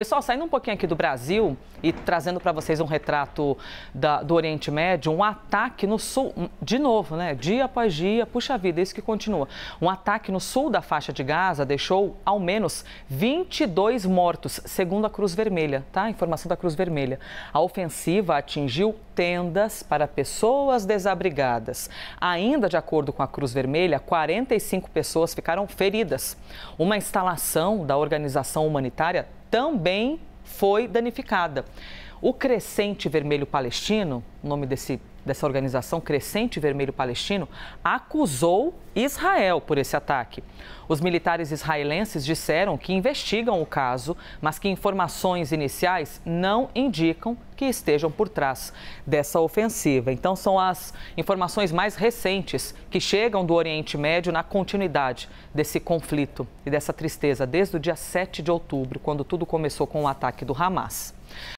Pessoal, saindo um pouquinho aqui do Brasil e trazendo para vocês um retrato da, do Oriente Médio, um ataque no sul, de novo, né? Dia após dia, puxa vida, é isso que continua. Um ataque no sul da faixa de Gaza deixou ao menos 22 mortos, segundo a Cruz Vermelha, tá? Informação da Cruz Vermelha. A ofensiva atingiu tendas para pessoas desabrigadas. Ainda de acordo com a Cruz Vermelha, 45 pessoas ficaram feridas. Uma instalação da organização humanitária também foi danificada. O Crescente Vermelho Palestino, nome desse dessa organização Crescente Vermelho Palestino, acusou Israel por esse ataque. Os militares israelenses disseram que investigam o caso, mas que informações iniciais não indicam que estejam por trás dessa ofensiva. Então, são as informações mais recentes que chegam do Oriente Médio na continuidade desse conflito e dessa tristeza desde o dia 7 de outubro, quando tudo começou com o ataque do Hamas.